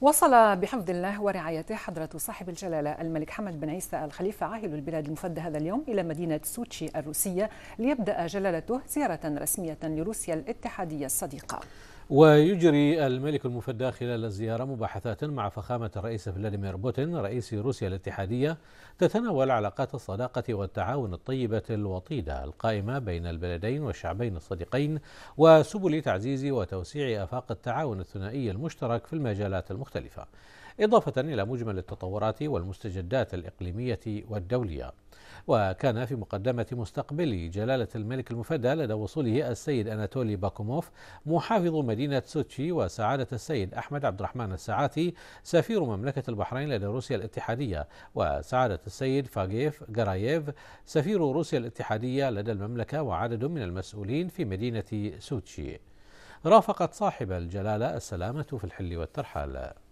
وصل بحفظ الله ورعايته حضرة صاحب الجلالة الملك حمد بن عيسى الخليفة عاهل البلاد المفدى هذا اليوم إلى مدينة سوتشي الروسية ليبدأ جلالته زيارة رسمية لروسيا الاتحادية الصديقة ويجري الملك المفدى خلال الزيارة مباحثات مع فخامة الرئيس فلاديمير بوتين رئيس روسيا الاتحادية تتناول علاقات الصداقة والتعاون الطيبة الوطيدة القائمة بين البلدين والشعبين الصديقين وسبل تعزيز وتوسيع آفاق التعاون الثنائي المشترك في المجالات المختلفة إضافة إلى مجمل التطورات والمستجدات الإقليمية والدولية وكان في مقدمة مستقبل جلالة الملك المفدى لدى وصوله السيد أناتولي باكوموف محافظ مدينة سوتشي وسعادة السيد أحمد عبد الرحمن الساعاتي سفير مملكة البحرين لدى روسيا الاتحادية وسعادة السيد فاغيف غرايف سفير روسيا الاتحادية لدى المملكة وعدد من المسؤولين في مدينة سوتشي رافقت صاحب الجلالة السلامة في الحل والترحال